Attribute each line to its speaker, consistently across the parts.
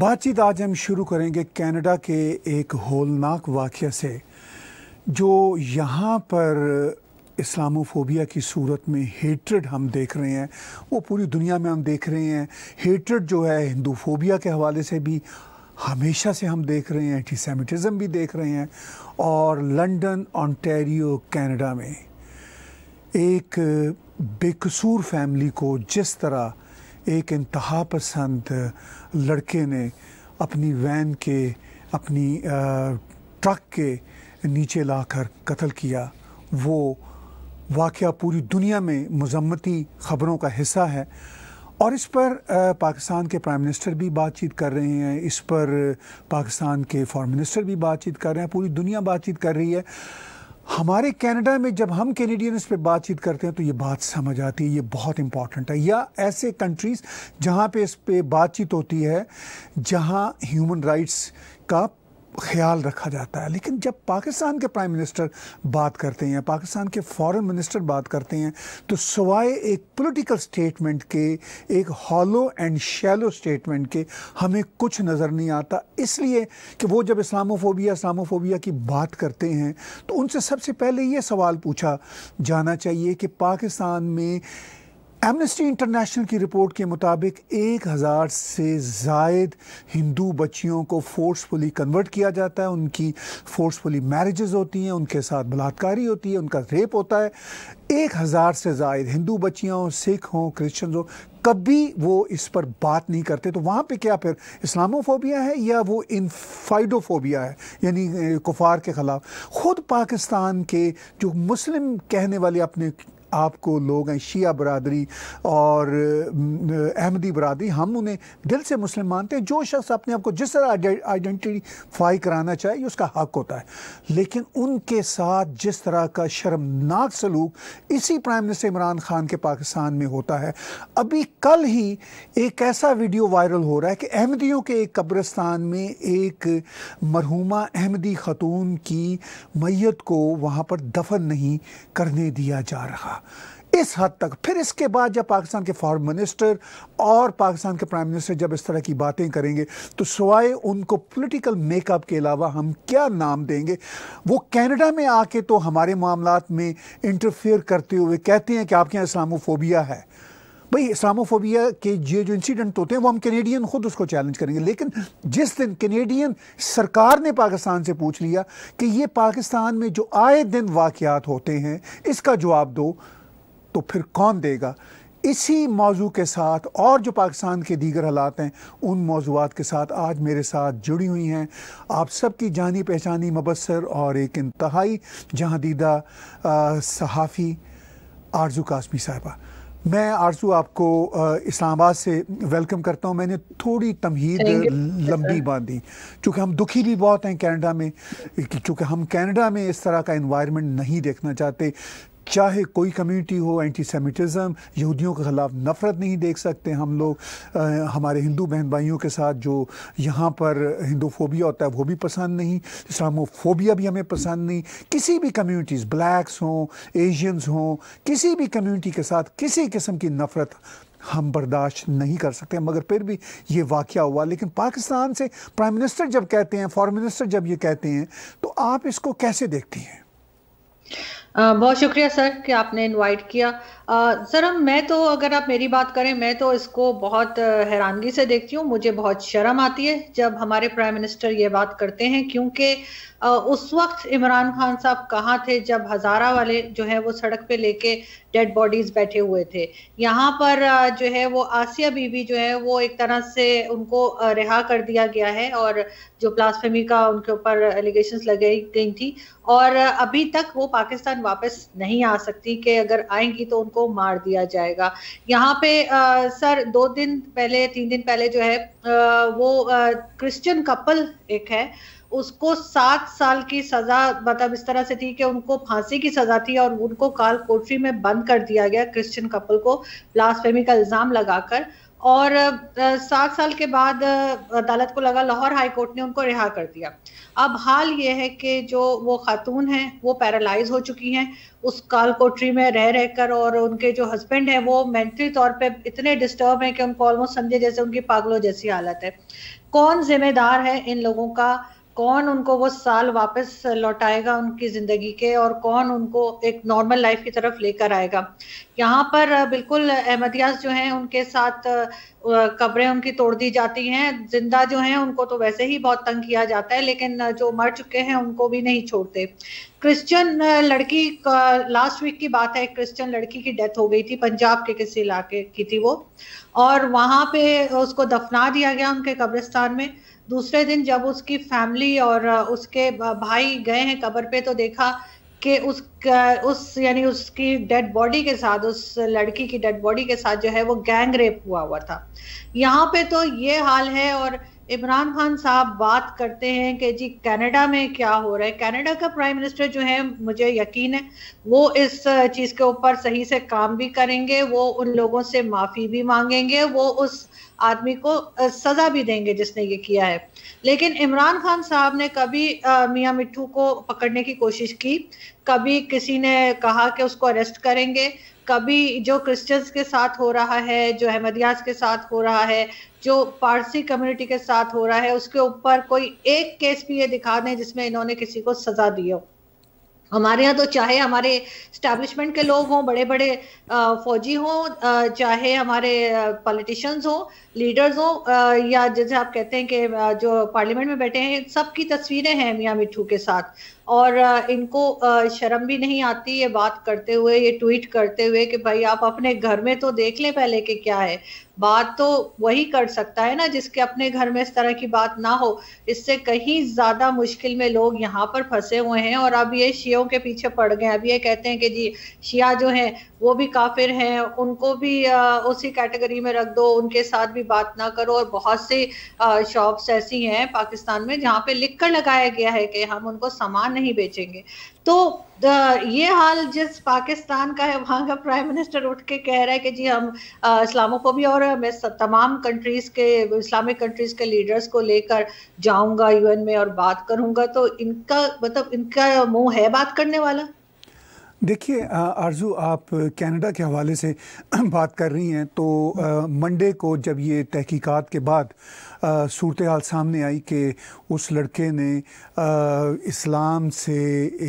Speaker 1: बातचीत आज हम शुरू करेंगे कनाडा के एक होलनाक वाक्य से जो यहाँ पर इस्लामोफोबिया की सूरत में हेट्रड हम देख रहे हैं वो पूरी दुनिया में हम देख रहे हैं हेट्रड जो है हिंदूफोबिया के हवाले से भी हमेशा से हम देख रहे हैं एंटी सेमिटिज़म भी देख रहे हैं और लंदन ऑनटेरियो कनाडा में एक बेकसूर फैमिली को जिस तरह एक इंतहा पसंद लड़के ने अपनी वैन के अपनी ट्रक के नीचे लाकर कत्ल किया वो वाक़ पूरी दुनिया में मजम्मती ख़बरों का हिस्सा है और इस पर पाकिस्तान के प्राइम मिनिस्टर भी बातचीत कर रहे हैं इस पर पाकिस्तान के फॉरेन मिनिस्टर भी बातचीत कर रहे हैं पूरी दुनिया बातचीत कर रही है हमारे कनाडा में जब हम कैनेडियंस पे बातचीत करते हैं तो ये बात समझ आती है ये बहुत इंपॉर्टेंट है या ऐसे कंट्रीज़ जहाँ पे इस पर बातचीत होती है जहाँ ह्यूमन राइट्स का ख्याल रखा जाता है लेकिन जब पाकिस्तान के प्राइम मिनिस्टर बात करते हैं पाकिस्तान के फॉरेन मिनिस्टर बात करते हैं तो सवाए एक पॉलिटिकल स्टेटमेंट के एक हॉलो एंड शैलो स्टेटमेंट के हमें कुछ नज़र नहीं आता इसलिए कि वो जब इस्लामोफोबिया इस्लामोफोबिया की बात करते हैं तो उनसे सबसे पहले ये सवाल पूछा जाना चाहिए कि पाकिस्तान में एमनेस्टी इंटरनेशनल की रिपोर्ट के मुताबिक एक हज़ार से जायद हिंदू बच्चियों को फोर्सफुली कन्वर्ट किया जाता है उनकी फोर्सफुली मैरिजेस होती हैं उनके साथ बलात्कारी होती है उनका रेप होता है एक हज़ार से जायद हिंदू बच्चियाँ हों सिख हों क्रिश्चन हों कभी वो इस पर बात नहीं करते तो वहाँ पे क्या फिर इस्लामोफोबिया है या वो इनफाइडोफोबिया है यानी कुफार के ख़िलाफ़ ख़ुद पाकिस्तान के जो मुस्लिम कहने वाले अपने आपको लोग हैं शिया बरदरी और अहमदी बरदरी हम उन्हें दिल से मुस्लिम मानते हैं जो शख्स अपने आप को जिस तरह आइडेंटिफाई कराना चाहिए उसका हक होता है लेकिन उनके साथ जिस तरह का शर्मनाक सलूक इसी प्राइम मिनिस्टर इमरान खान के पाकिस्तान में होता है अभी कल ही एक ऐसा वीडियो वायरल हो रहा है कि अहमदियों के एक कब्रस्तान में एक मरहुमा अहमदी ख़तून की मैत को वहाँ पर दफन नहीं करने दिया जा रहा इस हद तक फिर इसके बाद जब पाकिस्तान के फॉरन मिनिस्टर और पाकिस्तान के प्राइम मिनिस्टर जब इस तरह की बातें करेंगे तो सवाए उनको पॉलिटिकल मेकअप के अलावा हम क्या नाम देंगे वो कनाडा में आके तो हमारे मामला में इंटरफेयर करते हुए कहते हैं कि आपके यहाँ इस्लामोफोबिया है भाई इस्लामोफोबिया के ये जो इंसिडेंट होते हैं वो हम कैनेडियन खुद उसको चैलेंज करेंगे लेकिन जिस दिन कैनेडियन सरकार ने पाकिस्तान से पूछ लिया कि ये पाकिस्तान में जो आए दिन वाक़ात होते हैं इसका जवाब दो तो फिर कौन देगा इसी मौजू के साथ और जो पाकिस्तान के दीगर हालात हैं उन मौजूद के साथ आज मेरे साथ जुड़ी हुई हैं आप सबकी जानी पहचानी मबसर और एक इंतहाई जहाँ दीदा सहाफ़ी आरजू कासमी साहबा मैं आरजू आपको इस्लामाबाद से वेलकम करता हूं मैंने थोड़ी तमहीद लंबी बांधी चूँकि हम दुखी भी बहुत हैं कनाडा में चूँकि हम कनाडा में इस तरह का इन्वायरमेंट नहीं देखना चाहते चाहे कोई कम्युनिटी हो एंटी सेमिटिज़म यहूदियों के ख़िलाफ़ नफ़रत नहीं देख सकते हम लोग हमारे हिंदू बहन भाइयों के साथ जो यहाँ पर हिंदू फोबिया होता है वो भी पसंद नहीं इस्लामोफोबिया भी हमें पसंद नहीं किसी भी कम्युनिटीज़ ब्लैक्स हों एशियंस हों किसी भी कम्युनिटी के साथ किसी किस्म की नफ़रत हम बर्दाश्त नहीं कर सकते मगर फिर भी ये वाक़ हुआ लेकिन पाकिस्तान से प्राइम मिनिस्टर जब कहते हैं फॉरन मिनिस्टर जब ये कहते हैं तो आप इसको कैसे देखती हैं
Speaker 2: बहुत शुक्रिया सर कि आपने इनवाइट किया सर हम मैं तो अगर आप मेरी बात करें मैं तो इसको बहुत हैरानगी से देखती हूँ मुझे बहुत शर्म आती है जब हमारे प्राइम मिनिस्टर ये बात करते हैं क्योंकि उस वक्त इमरान खान साहब कहाँ थे जब हजारा वाले जो है वो सड़क पे लेके डेड बॉडीज बैठे हुए थे यहाँ पर जो है वो आसिया बीबी जो है वो एक तरह से उनको रिहा कर दिया गया है और जो प्लास्फेमी का उनके ऊपर एलिगेशन लगाई गई थी और अभी तक वो पाकिस्तान वापस नहीं आ सकती कि अगर आएंगी तो उनको मार दिया जाएगा यहाँ पे आ, सर दो दिन पहले तीन दिन पहले जो है आ, वो क्रिश्चियन कपल एक है उसको सात साल की सजा मतलब इस तरह से थी कि उनको फांसी की सजा थी और उनको काल कोठरी में बंद कर दिया गया क्रिश्चियन कपल को ब्लास्फेमी का इल्जाम लगाकर और सात साल के बाद अदालत को लगा लाहौर हाई कोर्ट ने उनको रिहा कर दिया अब हाल ये है कि जो वो खातून हैं वो पैरालाइज हो चुकी हैं उस काल कोठरी में रह रहकर और उनके जो हस्बैंड हैं वो मेंटली तौर पे इतने डिस्टर्ब हैं कि उनको ऑलमोस्ट समझे जैसे उनकी पागलों जैसी हालत है कौन जिम्मेदार है इन लोगों का कौन उनको वो साल वापस लौटाएगा उनकी ज़िंदगी के और कौन उनको एक नॉर्मल लाइफ की तरफ लेकर आएगा यहाँ पर बिल्कुल अहमदियाज जो हैं उनके साथ कब्रें उनकी तोड़ दी जाती हैं जिंदा जो हैं उनको तो वैसे ही बहुत तंग किया जाता है लेकिन जो मर चुके हैं उनको भी नहीं छोड़ते क्रिश्चियन लड़की लास्ट वीक की बात है क्रिश्चियन लड़की की डेथ हो गई थी पंजाब के किसी इलाके की थी वो और वहाँ पे उसको दफना दिया गया उनके कब्रिस्तान में दूसरे दिन जब उसकी फैमिली और उसके भाई गए हैं कब्र पे तो देखा कि उस उस यानी उसकी डेड बॉडी के साथ उस लड़की की डेड बॉडी के साथ जो है वो गैंग रेप हुआ हुआ था यहाँ पे तो ये हाल है और इमरान खान साहब बात करते हैं कि जी कनाडा में क्या हो रहा है कनाडा का प्राइम मिनिस्टर जो है मुझे यकीन है वो इस चीज के ऊपर सही से काम भी करेंगे वो उन लोगों से माफी भी मांगेंगे वो उस आदमी को सजा भी देंगे जिसने ये किया है लेकिन इमरान खान साहब ने कभी मियाँ मिट्टू को पकड़ने की कोशिश की कभी किसी ने कहा कि उसको अरेस्ट करेंगे कभी जो क्रिश्चियंस के साथ हो रहा है जो अहमदियाज के साथ हो रहा है जो पारसी कम्युनिटी के साथ हो रहा है उसके ऊपर कोई एक केस भी ये दिखा दें जिसमें इन्होंने किसी को सजा दी हो हमारे यहाँ तो चाहे हमारे स्टैब्लिशमेंट के लोग हों बड़े बड़े फौजी हों चाहे हमारे पॉलिटिशियंस हों लीडर्स हों या जैसे आप कहते हैं कि जो पार्लियामेंट में बैठे हैं सबकी तस्वीरें हैं मियाँ मिठू के साथ और इनको शर्म भी नहीं आती ये बात करते हुए ये ट्वीट करते हुए कि भाई आप अपने घर में तो देख लें पहले कि क्या है बात तो वही कर सकता है ना जिसके अपने घर में इस तरह की बात ना हो इससे कहीं ज्यादा मुश्किल में लोग यहाँ पर फंसे हुए हैं और अब ये शियों के पीछे पड़ गए अब ये कहते हैं कि जी शिया जो हैं वो भी काफिर हैं उनको भी आ, उसी कैटेगरी में रख दो उनके साथ भी बात ना करो और बहुत सी शॉप्स ऐसी हैं पाकिस्तान में जहाँ पे लिख कर लगाया गया है कि हम उनको सामान नहीं बेचेंगे तो ये हाल जिस पाकिस्तान का है वहाँ का प्राइम मिनिस्टर उठ के कह रहा है कि जी हम भी और मैं तमाम कंट्रीज के इस्लामिक कंट्रीज के लीडर्स को लेकर जाऊंगा यूएन में और बात करूंगा तो इनका मतलब इनका मुंह है बात करने वाला
Speaker 1: देखिए आरजू आप कनाडा के हवाले से बात कर रही हैं तो मंडे को जब ये तहकीकात के बाद सूरत हाल सामने आई कि उस लड़के ने इस्लाम से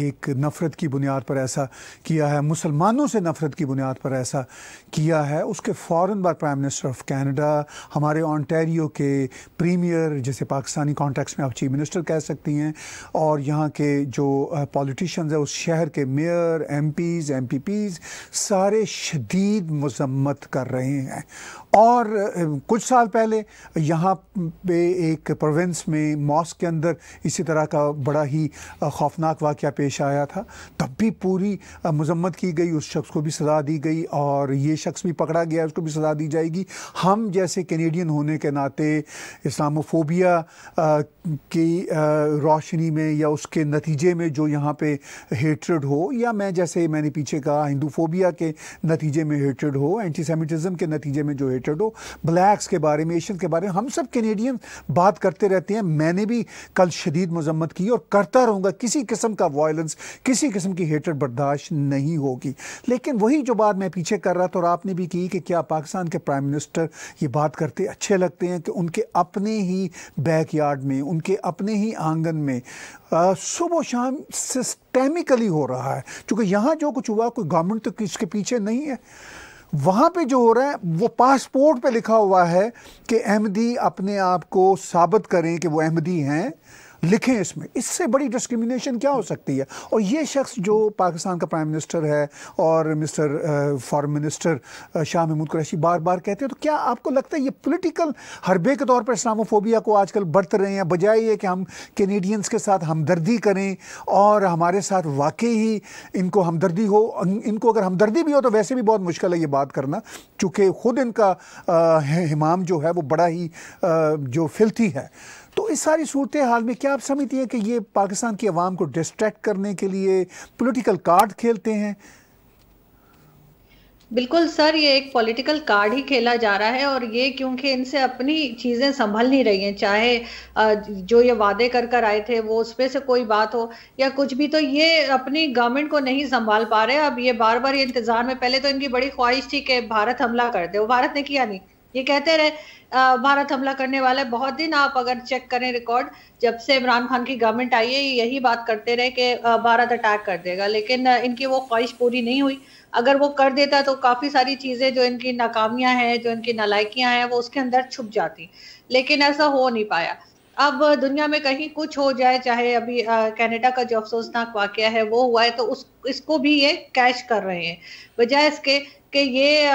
Speaker 1: एक नफ़रत की बुनियाद पर ऐसा किया है मुसलमानों से नफ़रत की बुनियाद पर ऐसा किया है उसके फ़ौर बाद प्राइम मिनिस्टर ऑफ कैनेडा हमारे ऑनटेरियो के प्रीमियर जैसे पाकिस्तानी कॉन्टेक्स में आप चीफ मिनिस्टर कह सकती हैं और यहाँ के जो पॉलिटिशियंस हैं उस शहर के mayor M Ps M P Ps सारे शदीद मजम्मत कर रहे हैं और कुछ साल पहले यहाँ पे एक प्रोविंस में मॉस्क के अंदर इसी तरह का बड़ा ही खौफनाक वाक़ पेश आया था तब भी पूरी मजम्मत की गई उस शख्स को भी सज़ा दी गई और ये शख्स भी पकड़ा गया उसको भी सज़ा दी जाएगी हम जैसे कैनेडियन होने के नाते इस्लामोफोबिया की रोशनी में या उसके नतीजे में जो यहाँ पे हेट्रड हो या मैं जैसे मैंने पीछे कहा हिंदूफोबिया के नतीजे में हेट्रड हो एंटी सेमिटिज़म के नतीजे में जो हेट्रड हो ब्लैक्स के बारे में एशियन के बारे में हम सब के कैनेडियन बात करते रहते हैं मैंने भी कल शदीद मजम्मत की और करता रहूँगा किसी किस्म का वायलेंस किसी किस्म की हेटर बर्दाश्त नहीं होगी लेकिन वही जो बात मैं पीछे कर रहा था और आपने भी की कि क्या पाकिस्तान के प्राइम मिनिस्टर ये बात करते अच्छे लगते हैं कि उनके अपने ही बैकयार्ड में उनके अपने ही आंगन में सुबह शाम सिस्टमिकली हो रहा है क्योंकि यहाँ जो कुछ हुआ कोई गवर्नमेंट तो इसके पीछे नहीं है वहाँ पे जो हो रहा है वो पासपोर्ट पे लिखा हुआ है कि अहमदी अपने आप को साबित करें कि वो अहमदी हैं लिखें इसमें इससे बड़ी डिस्क्रिमिनेशन क्या हो सकती है और ये शख्स जो पाकिस्तान का प्राइम मिनिस्टर है और mister foreign minister Shah Mahmood Qureshi बार बार कहते हैं तो क्या आपको लगता है ये पोलिटिकल हरबे के तौर पर इस्लामोफोबिया को आजकल बरत रहे हैं बजाय ये कि हम कैनेडियंस के साथ हमदर्दी करें और हमारे साथ वाकई ही इनको हमदर्दी हो अं, इनको अगर हमदर्दी भी हो तो वैसे भी बहुत मुश्किल है ये बात करना चूँकि खुद इनका हमाम जो है वो बड़ा ही जो फिल्थी है तो इस सारी सूरत हाल में क्या आप समझती हैं कि ये पाकिस्तान की आवाम को डिस्ट्रैक्ट करने के लिए पोलिटिकल कार्ड खेलते हैं
Speaker 2: बिल्कुल सर ये एक पॉलिटिकल कार्ड ही खेला जा रहा है और ये क्योंकि इनसे अपनी चीज़ें संभल नहीं रही हैं चाहे जो ये वादे कर कर आए थे वो उस पर से कोई बात हो या कुछ भी तो ये अपनी गवर्नमेंट को नहीं संभाल पा रहे अब ये बार बार ये इंतजार में पहले तो इनकी बड़ी ख्वाहिश थी कि भारत हमला कर दे वो भारत ने किया नहीं ये कहते रहे भारत हमला करने वाला बहुत दिन आप अगर चेक करें रिकॉर्ड जब से इमरान खान की गवर्नमेंट आई है यही बात करते रहे कि भारत अटैक कर देगा लेकिन इनकी वो ख्वाहिश पूरी नहीं हुई अगर वो कर देता तो काफ़ी सारी चीज़ें जो इनकी नाकामियां हैं जो इनकी नालायकियां हैं वो उसके अंदर छुप जाती लेकिन ऐसा हो नहीं पाया अब दुनिया में कहीं कुछ हो जाए चाहे अभी कनाडा का जो अफसोसनाक वाक़ है वो हुआ है तो उस इसको भी ये कैश कर रहे हैं बजाय इसके कि ये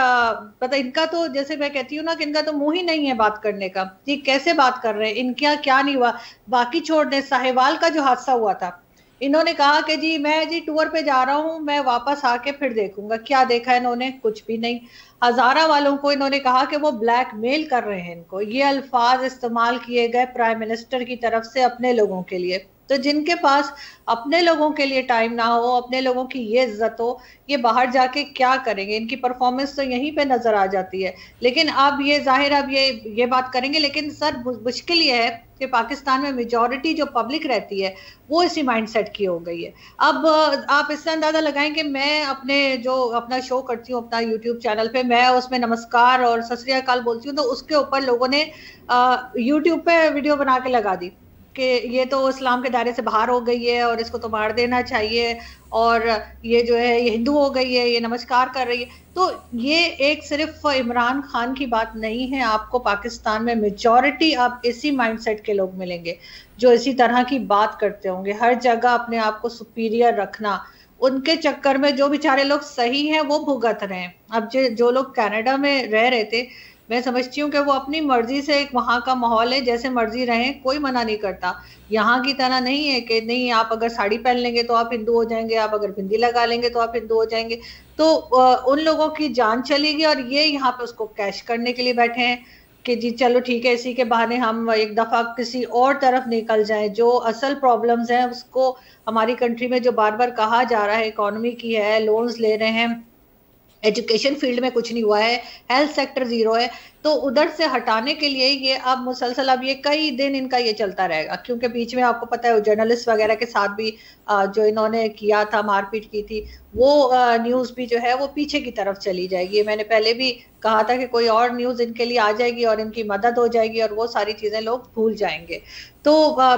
Speaker 2: पता इनका तो जैसे मैं कहती हूँ ना कि इनका तो मुंह ही नहीं है बात करने का ये कैसे बात कर रहे हैं इनका क्या नहीं हुआ बाकी छोड़ दें साहिवाल का जो हादसा हुआ था इन्होंने कहा कि जी मैं जी टूर पे जा रहा हूँ मैं वापस आके फिर देखूंगा क्या देखा इन्होंने कुछ भी नहीं हजारा वालों को इन्होंने कहा कि वो ब्लैकमेल कर रहे हैं इनको ये अल्फाज इस्तेमाल किए गए प्राइम मिनिस्टर की तरफ से अपने लोगों के लिए तो जिनके पास अपने लोगों के लिए टाइम ना हो अपने लोगों की ये इज्जत हो ये बाहर जाके क्या करेंगे इनकी परफॉर्मेंस तो यहीं पे नजर आ जाती है लेकिन अब ये जाहिर अब ये ये बात करेंगे लेकिन सर मुश्किल ये है कि पाकिस्तान में मेजोरिटी जो पब्लिक रहती है वो इसी माइंडसेट की हो गई है अब आप इससे अंदाज़ा लगाएं कि मैं अपने जो अपना शो करती हूँ अपना यूट्यूब चैनल पे मैं उसमें नमस्कार और सत बोलती हूँ तो उसके ऊपर लोगों ने यूट्यूब पे वीडियो बना के लगा दी कि ये तो इस्लाम के दायरे से बाहर हो गई है और इसको तो मार देना चाहिए और ये जो है ये हिंदू हो गई है ये नमस्कार कर रही है तो ये एक सिर्फ इमरान खान की बात नहीं है आपको पाकिस्तान में मेजॉरिटी आप इसी माइंडसेट के लोग मिलेंगे जो इसी तरह की बात करते होंगे हर जगह अपने आप को सुपीरियर रखना उनके चक्कर में जो बेचारे लोग सही हैं वो भुगत रहे हैं अब जो जो लोग कनाडा में रह रहे थे मैं समझती हूँ कि वो अपनी मर्जी से एक वहाँ का माहौल है जैसे मर्जी रहे कोई मना नहीं करता यहाँ की तरह नहीं है कि नहीं आप अगर साड़ी पहन लेंगे तो आप हिंदू हो जाएंगे आप अगर बिंदी लगा लेंगे तो आप हिंदू हो जाएंगे तो उन लोगों की जान चलेगी और ये यहाँ पे उसको कैश करने के लिए बैठे हैं कि जी चलो ठीक है इसी के बहाने हम एक दफा किसी और तरफ निकल जाए जो असल प्रॉब्लम्स हैं उसको हमारी कंट्री में जो बार बार कहा जा रहा है इकोनॉमी की है लोन्स ले रहे हैं एजुकेशन फील्ड में कुछ नहीं हुआ है हेल्थ सेक्टर जीरो है तो उधर से हटाने के लिए ये अब मुसलसल अब ये कई दिन इनका ये चलता रहेगा क्योंकि बीच में आपको पता है जर्नलिस्ट वगैरह के साथ भी जो इन्होंने किया था मारपीट की थी वो न्यूज़ भी जो है वो पीछे की तरफ चली जाएगी मैंने पहले भी कहा था कि कोई और न्यूज़ इनके लिए आ जाएगी और इनकी मदद हो जाएगी और वो सारी चीज़ें लोग भूल जाएंगे तो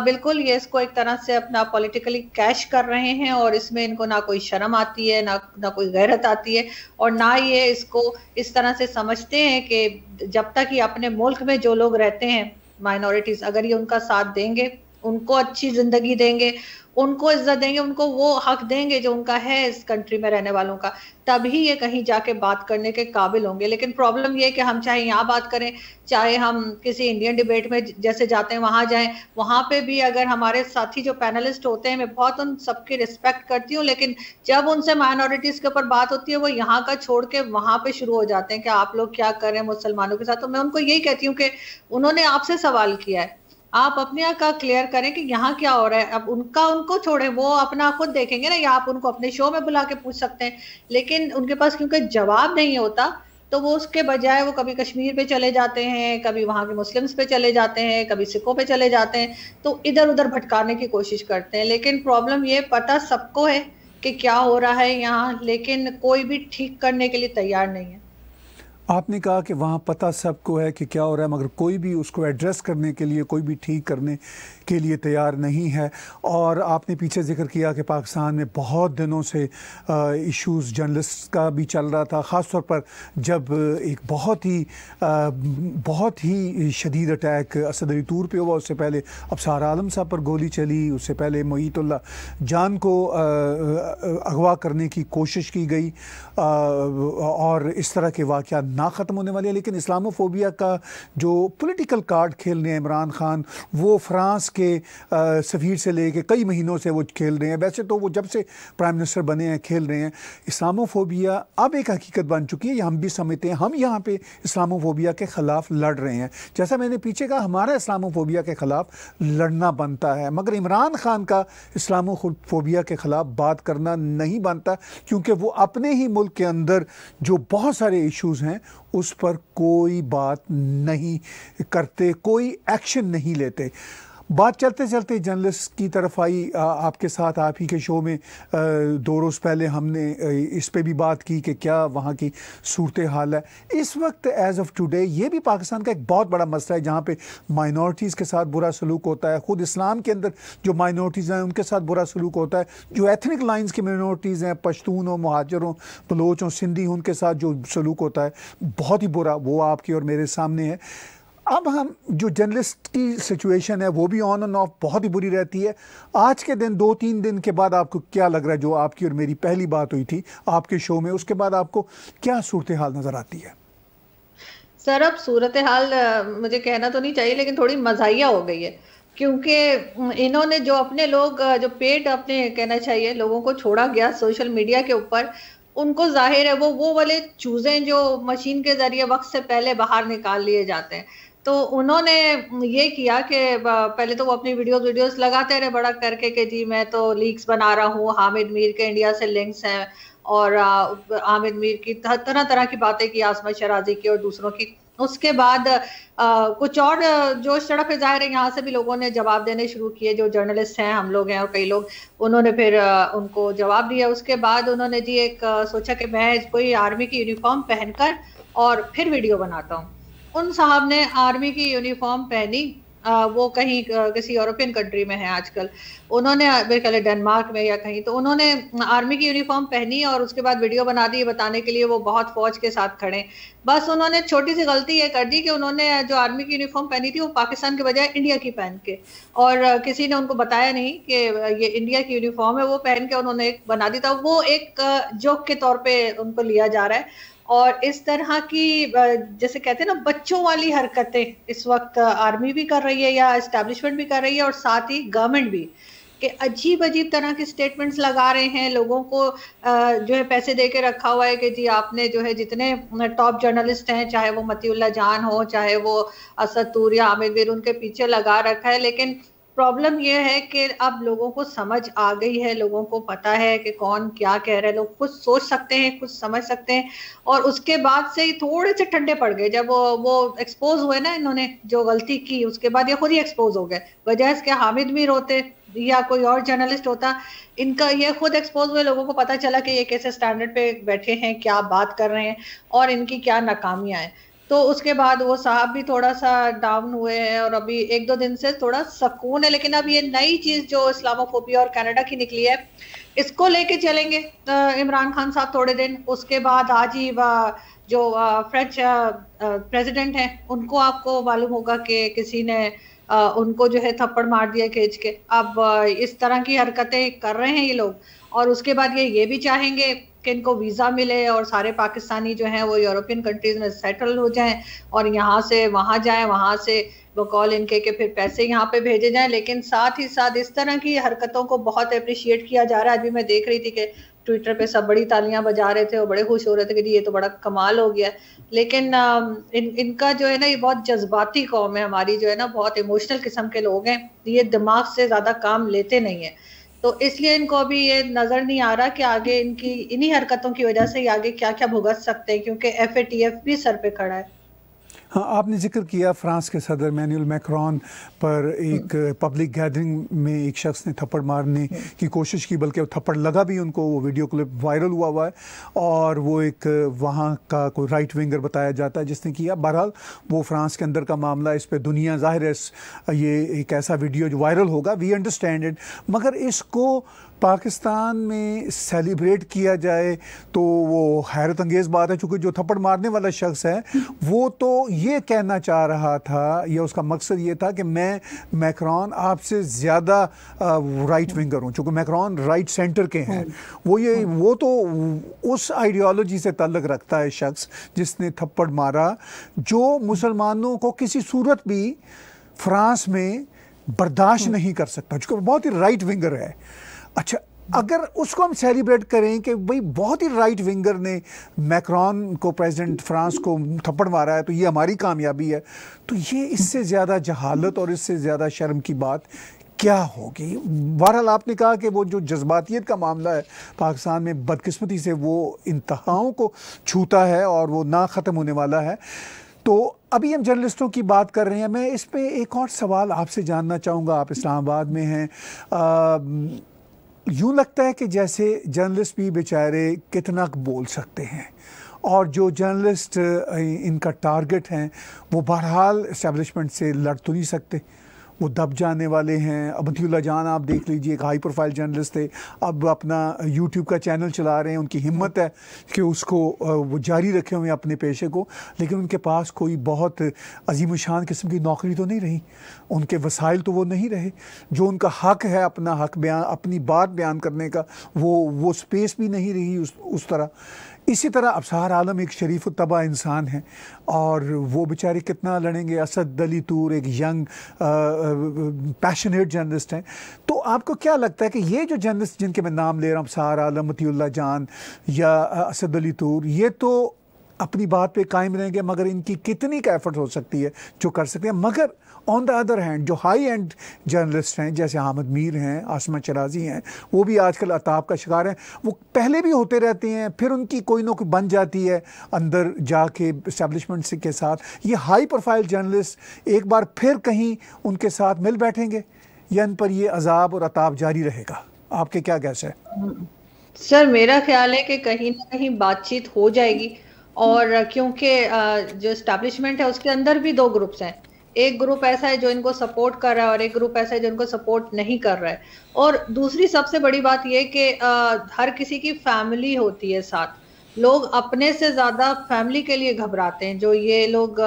Speaker 2: बिल्कुल ये इसको एक तरह से अपना पॉलिटिकली कैश कर रहे हैं और इसमें इनको ना कोई शर्म आती है ना ना कोई गैरत आती है और ना ये इसको इस तरह से समझते हैं कि जब तक ये अपने मुल्क में जो लोग रहते हैं माइनॉरिटीज अगर ये उनका साथ देंगे उनको अच्छी जिंदगी देंगे उनको इज्जत देंगे उनको वो हक देंगे जो उनका है इस कंट्री में रहने वालों का तभी ये कहीं जाके बात करने के काबिल होंगे लेकिन प्रॉब्लम ये कि हम चाहे यहाँ बात करें चाहे हम किसी इंडियन डिबेट में जैसे जाते हैं वहां जाएं वहां पे भी अगर हमारे साथी जो पैनलिस्ट होते हैं मैं बहुत उन सबकी रिस्पेक्ट करती हूँ लेकिन जब उनसे माइनॉरिटीज के ऊपर बात होती है वो यहाँ का छोड़ के वहां पर शुरू हो जाते हैं कि आप लोग क्या कर रहे हैं मुसलमानों के साथ तो मैं उनको यही कहती हूँ कि उन्होंने आपसे सवाल किया है आप अपने आप का क्लियर करें कि यहाँ क्या हो रहा है अब उनका उनको छोड़े वो अपना खुद देखेंगे ना या आप उनको अपने शो में बुला के पूछ सकते हैं लेकिन उनके पास क्योंकि जवाब नहीं होता तो वो उसके बजाय वो कभी कश्मीर पे चले जाते हैं कभी वहाँ के मुस्लिम्स पे चले जाते हैं कभी सिखों पे चले जाते हैं तो इधर उधर भटकाने की कोशिश करते हैं लेकिन प्रॉब्लम ये पता सबको है कि क्या हो रहा है यहाँ लेकिन कोई भी ठीक करने के लिए तैयार नहीं है
Speaker 1: आपने कहा कि वहाँ पता सबको है कि क्या हो रहा है मगर कोई भी उसको एड्रेस करने के लिए कोई भी ठीक करने के लिए तैयार नहीं है और आपने पीछे जिक्र किया कि पाकिस्तान में बहुत दिनों से इश्यूज जर्नलिस्ट का भी चल रहा था ख़ास तौर पर जब एक बहुत ही आ, बहुत ही शदीद अटैक असद अली तूर पर हुआ उससे पहले अबसार आलम साहब पर गोली चली उससे पहले मईतुल्ला जान को अगवा करने की कोशिश की गई आ, और इस तरह के वाक़ ना ख़त्म होने वाले हैं लेकिन इस्लामोफोबिया का जो पोलिटिकल कार्ड खेलने इमरान खान वो फ्रांस के सफ़ीर से लेके कई महीनों से वो खेल रहे हैं वैसे तो वो जब से प्राइम मिनिस्टर बने हैं खेल रहे हैं इस्लामोफोबिया अब एक हकीकत बन चुकी है हम भी समझते हैं हम यहाँ पे इस्लामोफोबिया के ख़िलाफ़ लड़ रहे हैं जैसा मैंने पीछे कहा हमारा इस्लामोफोबिया के ख़िलाफ़ लड़ना बनता है मगर इमरान खान का इस्लामोफोबिया के ख़िलाफ़ बात करना नहीं बनता क्योंकि वो अपने ही मुल्क के अंदर जो बहुत सारे इशूज़ हैं उस पर कोई बात नहीं करते कोई एक्शन नहीं लेते बात चलते चलते जर्नलिस्ट की तरफ आई आपके साथ आप ही के शो में आ, दो रोज़ पहले हमने इस पर भी बात की कि क्या वहाँ की सूरत हाल है इस वक्त एज ऑफ टुडे ये भी पाकिस्तान का एक बहुत बड़ा मसला है जहाँ पे माइनॉरिटीज़ के साथ बुरा सलूक होता है ख़ुद इस्लाम के अंदर जो माइनॉरिटीज़ हैं उनके साथ बुरा सलूक होता है जो एथनिक लाइन्स की माइनॉरिटीज़ हैं पश्तून हो महाजर हों बलोच हों सिंधी उनके साथ जो सलूक होता है बहुत ही बुरा वो आपके और मेरे सामने है अब हम जो जर्नलिस्ट की सिचुएशन है वो भी ऑन एंड ऑफ बहुत ही बुरी रहती है आज के दिन दो तीन दिन के बाद आपको क्या लग रहा है जो आपकी और मेरी पहली बात हुई थी आपके शो में उसके बाद आपको क्या सूरत हाल नज़र आती है
Speaker 2: सर अब सूरत हाल मुझे कहना तो नहीं चाहिए लेकिन थोड़ी मजाहिया हो गई है क्योंकि इन्होंने जो अपने लोग जो पेड अपने कहना चाहिए लोगों को छोड़ा गया सोशल मीडिया के ऊपर उनको जाहिर है वो वो वाले चूज़ें जो मशीन के ज़रिए वक्त से पहले बाहर निकाल लिए जाते हैं तो उन्होंने ये किया कि पहले तो वो अपनी वीडियोस वीडियोस लगाते रहे बड़ा करके कि जी मैं तो लीक्स बना रहा हूँ हामिद मीर के इंडिया से लिंक्स हैं और हामिद मीर की तरह तरह की बातें की आसमा शराजी की और दूसरों की उसके बाद आ, कुछ और जोश सड़क पे जाहिर है यहाँ से भी लोगों ने जवाब देने शुरू किए जो जर्नलिस्ट हैं हम लोग हैं और कई लोग उन्होंने फिर आ, उनको जवाब दिया उसके बाद उन्होंने जी एक आ, सोचा कि मैं कोई आर्मी की यूनिफॉर्म पहनकर और फिर वीडियो बनाता हूँ उन साहब ने आर्मी की यूनिफॉर्म पहनी आ, वो कहीं किसी यूरोपियन कंट्री में है आजकल उन्होंने मेरे ख्याल डेनमार्क में या कहीं तो उन्होंने आर्मी की यूनिफॉर्म पहनी और उसके बाद वीडियो बना दी बताने के लिए वो बहुत फौज के साथ खड़े बस उन्होंने छोटी सी गलती ये कर दी कि उन्होंने जो आर्मी की यूनिफॉर्म पहनी थी वो पाकिस्तान के बजाय इंडिया की पहन के और किसी ने उनको बताया नहीं कि ये इंडिया की यूनिफॉर्म है वो पहन के उन्होंने बना दी था वो एक जोक के तौर पर उनको लिया जा रहा है और इस तरह की जैसे कहते हैं ना बच्चों वाली हरकतें इस वक्त आर्मी भी कर रही है या इस्टेब्लिशमेंट भी कर रही है और साथ ही गवर्नमेंट भी कि अजीब अजीब तरह के स्टेटमेंट्स लगा रहे हैं लोगों को जो है पैसे दे के रखा हुआ है कि जी आपने जो है जितने टॉप जर्नलिस्ट हैं चाहे वो मतीउल्ला जान हो चाहे वो असद तूर या आमिर वीर उनके पीछे लगा रखा है लेकिन प्रॉब्लम यह है कि अब लोगों को समझ आ गई है लोगों को पता है कि कौन क्या कह रहा है लोग कुछ सोच सकते हैं कुछ समझ सकते हैं और उसके बाद से ही थोड़े से ठंडे पड़ गए जब वो वो एक्सपोज हुए ना इन्होंने जो गलती की उसके बाद ये खुद ही एक्सपोज हो गए वजह इसके हामिद मीर होते या कोई और जर्नलिस्ट होता इनका ये खुद एक्सपोज हुए लोगों को पता चला कि ये कैसे स्टैंडर्ड पे बैठे हैं क्या बात कर रहे हैं और इनकी क्या नाकामियां हैं तो उसके बाद वो साहब भी थोड़ा सा डाउन हुए हैं और अभी एक दो दिन से थोड़ा सकून है लेकिन अब ये नई चीज जो इस्लामोफोबिया और कनाडा की निकली है इसको लेके चलेंगे तो इमरान खान साहब थोड़े दिन उसके बाद आज ही जो फ्रेंच प्रेसिडेंट हैं उनको आपको मालूम होगा कि किसी ने उनको जो है थप्पड़ मार दिया खींच के अब इस तरह की हरकतें कर रहे हैं ये लोग और उसके बाद ये ये भी चाहेंगे कि इनको वीज़ा मिले और सारे पाकिस्तानी जो हैं वो यूरोपियन कंट्रीज़ में सेटल हो जाएं और यहाँ से वहाँ जाएं वहाँ से बकौल इनके के फिर पैसे यहाँ पे भेजे जाएं लेकिन साथ ही साथ इस तरह की हरकतों को बहुत अप्रिशिएट किया जा रहा है अभी मैं देख रही थी कि ट्विटर पे सब बड़ी तालियां बजा रहे थे और बड़े खुश हो रहे थे कि ये तो बड़ा कमाल हो गया लेकिन इन इनका जो है ना ये बहुत जज्बाती कौम है हमारी जो है ना बहुत इमोशनल किस्म के लोग हैं ये दिमाग से ज़्यादा काम लेते नहीं है तो इसलिए इनको अभी ये नजर नहीं आ रहा कि आगे इनकी इन्हीं हरकतों की वजह से आगे क्या क्या भुगत सकते हैं क्योंकि एफ ए टी एफ भी सर पे खड़ा है
Speaker 1: हाँ आपने जिक्र किया फ्रांस के सदर मैनुअल मैक्रॉन पर एक पब्लिक गैदरिंग में एक शख्स ने थप्पड़ मारने की कोशिश की बल्कि थप्पड़ लगा भी उनको वो वीडियो क्लिप वायरल हुआ हुआ है और वो एक वहाँ का कोई राइट विंगर बताया जाता है जिसने किया बहरहाल वो फ्रांस के अंदर का मामला इस पर दुनिया ज़ाहिर है ये एक ऐसा वीडियो जो वायरल होगा वी अंडरस्टैंड इट मगर इसको पाकिस्तान में सेलिब्रेट किया जाए तो वो हैरत अंगेज़ बात है चूँकि जो थप्पड़ मारने वाला शख्स है वो तो ये कहना चाह रहा था या उसका मकसद ये था कि मैं मैक्रॉन आपसे ज़्यादा राइट विंगर हूँ चूँकि मैक्रॉन राइट सेंटर के हैं हम्म। वो ये हम्म। वो तो उस आइडियोलॉजी से तल्लक रखता है शख्स जिसने थप्पड़ मारा जो मुसलमानों को किसी सूरत भी फ्रांस में बर्दाश्त हम्म। नहीं कर सकता चूँकि बहुत ही राइट विंगर है अच्छा अगर उसको हम सेलिब्रेट करें कि भाई बहुत ही राइट विंगर ने मैक्रॉन को प्रेसिडेंट फ्रांस को थप्पड़ मारा है तो ये हमारी कामयाबी है तो ये इससे ज़्यादा जहालत और इससे ज़्यादा शर्म की बात क्या होगी बहरहाल आपने कहा कि वो जो जज्बातीत का मामला है पाकिस्तान में बदकस्मती से वो इंतहाओं को छूता है और वो ना ख़त्म होने वाला है तो अभी हम जर्नलिस्टों की बात कर रहे हैं मैं इस पर एक और सवाल आपसे जानना चाहूँगा आप इस्लामाबाद में हैं यूँ लगता है कि जैसे जर्नलिस्ट भी बेचारे कितना बोल सकते हैं और जो जर्नलिस्ट इनका टारगेट हैं वो बहरहाल इस्टेबलिशमेंट से लड़ तो नहीं सकते वो दब जाने वाले हैं अबदुल्ला जान आप देख लीजिए एक हाई प्रोफाइल जर्नलिस्ट थे अब अपना यूट्यूब का चैनल चला रहे हैं उनकी हिम्मत है कि उसको वो जारी रखे हुए हैं अपने पेशे को लेकिन उनके पास कोई बहुत अजीम शान किस्म की नौकरी तो नहीं रही उनके वसाइल तो वो नहीं रहे जो उनका हक है अपना हक बयान अपनी बात बयान करने का वो वो स्पेस भी नहीं रही उस उस तरह इसी तरह अबसार आलम एक शरीफ तबा इंसान है और वो बेचारे कितना लड़ेंगे असद अली तूर एक यंग पैशनेट जर्नलिस्ट हैं तो आपको क्या लगता है कि ये जो जर्नलिस्ट जिनके मैं नाम ले रहा हूँ अबसार आलम मतील्ला जान या असद अली तूर ये तो अपनी बात पे कायम रहेंगे मगर इनकी कितनी का एफर्ट हो सकती है जो कर सकते हैं मगर ऑन द अदर हैंड जो हाई एंड जर्नलिस्ट हैं जैसे हामद मीर हैं आसमा चराजी हैं वो भी आजकल अताब का शिकार हैं वो पहले भी होते रहते हैं फिर उनकी कोई ना कोई बन जाती है अंदर जाके इस्टेबलिशमेंट के साथ ये हाई प्रोफाइल जर्नलिस्ट एक बार फिर कहीं उनके साथ मिल बैठेंगे या इन पर ये अजाब और अताब जारी रहेगा आपके क्या गैस है
Speaker 2: सर मेरा ख्याल है कि कहीं ना कहीं बातचीत हो जाएगी और क्योंकि जो इस्टेब्लिशमेंट है उसके अंदर भी दो ग्रुप्स हैं एक ग्रुप ऐसा है जो इनको सपोर्ट कर रहा है और एक ग्रुप ऐसा है जो इनको सपोर्ट नहीं कर रहा है और दूसरी सबसे बड़ी बात यह कि हर किसी की फैमिली होती है साथ लोग अपने से ज़्यादा फैमिली के लिए घबराते हैं जो ये लोग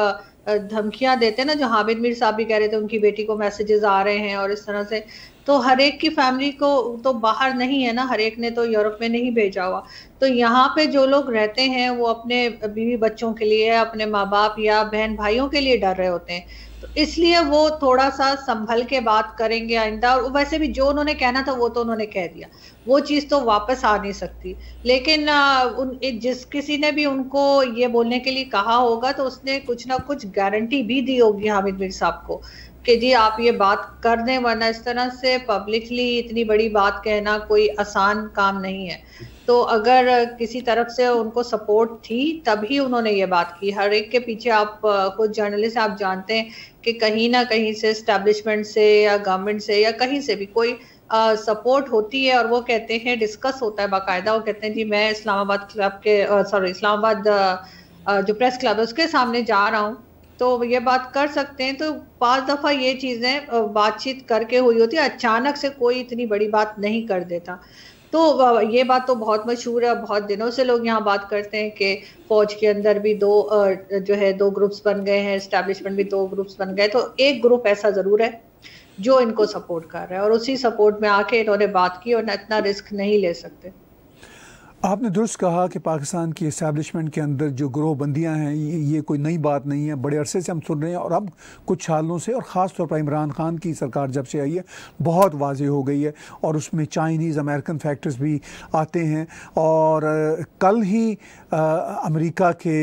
Speaker 2: धमकियां देते हैं ना जो हामिद मीर साहब भी कह रहे थे उनकी बेटी को मैसेजेस आ रहे हैं और इस तरह से तो हर एक की फैमिली को तो बाहर नहीं है ना हर एक ने तो यूरोप में नहीं भेजा हुआ तो यहाँ पे जो लोग रहते हैं वो अपने बीवी बच्चों के लिए अपने माँ बाप या बहन भाइयों के लिए डर रहे होते हैं तो इसलिए वो थोड़ा सा संभल के बात करेंगे आइंदा और वैसे भी जो उन्होंने कहना था वो तो उन्होंने कह दिया वो चीज़ तो वापस आ नहीं सकती लेकिन उन जिस किसी ने भी उनको ये बोलने के लिए कहा होगा तो उसने कुछ ना कुछ गारंटी भी दी होगी हामिद मिर साहब को कि जी आप ये बात कर दें वरना इस तरह से पब्लिकली इतनी बड़ी बात कहना कोई आसान काम नहीं है तो अगर किसी तरफ से उनको सपोर्ट थी तभी उन्होंने ये बात की हर एक के पीछे आप कुछ जर्नलिस्ट आप जानते हैं कि कहीं ना कहीं से स्टैब्लिशमेंट से या गवर्नमेंट से या कहीं से भी कोई सपोर्ट uh, होती है और वो कहते हैं डिस्कस होता है बाकायदा वो कहते हैं जी मैं इस्लामाबाद क्लब के सॉरी इस्लामाबाद uh, जो प्रेस क्लब है उसके सामने जा रहा हूँ तो ये बात कर सकते हैं तो पांच दफ़ा ये चीज़ें बातचीत करके हुई होती है अचानक से कोई इतनी बड़ी बात नहीं कर देता तो ये बात तो बहुत मशहूर है बहुत दिनों से लोग यहाँ बात करते हैं कि फौज के अंदर भी दो जो है दो ग्रुप्स बन गए हैं इस्टेब्लिशमेंट भी दो ग्रुप्स बन गए तो एक ग्रुप ऐसा ज़रूर है जो इनको सपोर्ट कर रहा है और उसी सपोर्ट में आके इन्होंने बात की और इतना रिस्क नहीं ले सकते
Speaker 1: आपने दुरुस्त कहा कि पाकिस्तान की इस्टेबलिशमेंट के अंदर जो ग्रोह बंदियाँ हैं ये कोई नई बात नहीं है बड़े अरसे से हम सुन रहे हैं और अब कुछ सालों से और ख़ास तौर पर इमरान खान की सरकार जब से आई है बहुत वाज हो गई है और उसमें चाइनीज़ अमेरिकन फैक्टर्स भी आते हैं और कल ही अमेरिका के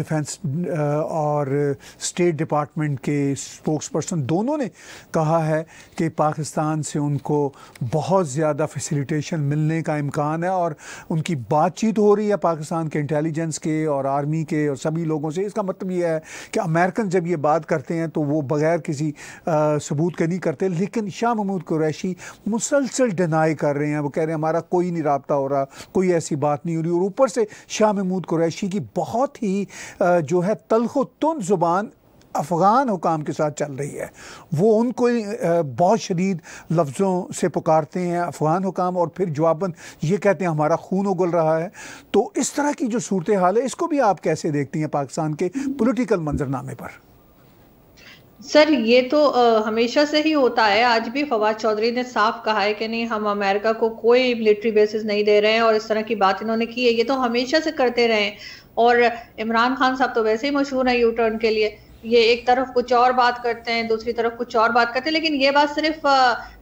Speaker 1: डिफेंस और स्टेट डिपार्टमेंट के स्पोक्स पर्सन दोनों ने कहा है कि पाकिस्तान से उनको बहुत ज़्यादा फैसिलिटेशन मिलने का इम्कान है और उनकी बातचीत हो रही है पाकिस्तान के इंटेलिजेंस के और आर्मी के और सभी लोगों से इसका मतलब यह है कि अमेरिकन जब ये बात करते हैं तो वो बगैर किसी आ, सबूत के नहीं करते लेकिन शाह महमूद कुरैशी मुसलसल डिनाई कर रहे हैं वो कह रहे हैं हमारा कोई नहीं रबता हो रहा कोई ऐसी बात नहीं हो रही और ऊपर से शाह महमूद कुरैशी की बहुत ही आ, जो है तलखो तुन ज़ुबान अफ़गान हुकाम के साथ चल रही है वो उनको बहुत शदीद लफ्ज़ों से पुकारते हैं अफ़गान हुकाम और फिर जवाबन ये कहते हैं हमारा खून उगल रहा है तो इस तरह की जो सूरत हाल है इसको भी आप कैसे देखती हैं पाकिस्तान के पोलिटिकल मंजरनामे पर
Speaker 2: सर ये तो आ, हमेशा से ही होता है आज भी फवाद चौधरी ने साफ कहा है कि नहीं हम अमेरिका को कोई मिलिट्री बेसिस नहीं दे रहे हैं और इस तरह की बात इन्होंने की है ये तो हमेशा से करते रहे हैं और इमरान खान साहब तो वैसे ही मशहूर हैं यू टर्न के लिए ये एक तरफ कुछ और बात करते हैं दूसरी तरफ कुछ और बात करते हैं लेकिन ये बात सिर्फ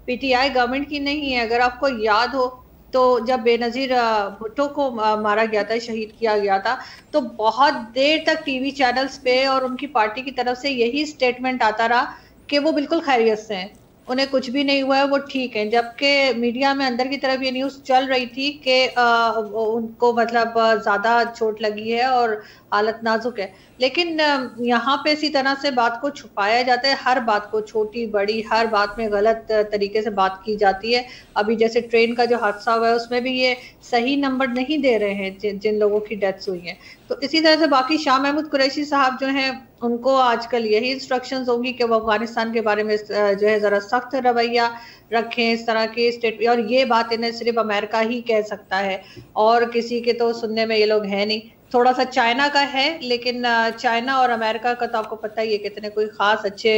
Speaker 2: पीटीआई गवर्नमेंट की नहीं है अगर आपको याद हो तो जब बेनजीर भुट्टो को मारा गया था शहीद किया गया था तो बहुत देर तक टीवी चैनल्स पे और उनकी पार्टी की तरफ से यही स्टेटमेंट आता रहा कि वो बिल्कुल खैरियत से हैं उन्हें कुछ भी नहीं हुआ है वो ठीक है जबकि मीडिया में अंदर की तरफ ये न्यूज़ चल रही थी कि उनको मतलब ज़्यादा चोट लगी है और हालत नाजुक है लेकिन यहाँ पे इसी तरह से बात को छुपाया जाता है हर बात को छोटी बड़ी हर बात में गलत तरीके से बात की जाती है अभी जैसे ट्रेन का जो हादसा हुआ है उसमें भी ये सही नंबर नहीं दे रहे हैं जिन लोगों की डेथ्स हुई है तो इसी तरह से बाकी शाह महमूद कुरैशी साहब जो हैं उनको आजकल यही इंस्ट्रक्शन होंगी कि वो अफगानिस्तान के बारे में जो है ज़रा सख्त रवैया रखें इस तरह के स्टेट और ये बात इन्हें सिर्फ अमेरिका ही कह सकता है और किसी के तो सुनने में ये लोग हैं नहीं थोड़ा सा चाइना का है लेकिन चाइना और अमेरिका का तो आपको पता ही है कितने कोई ख़ास अच्छे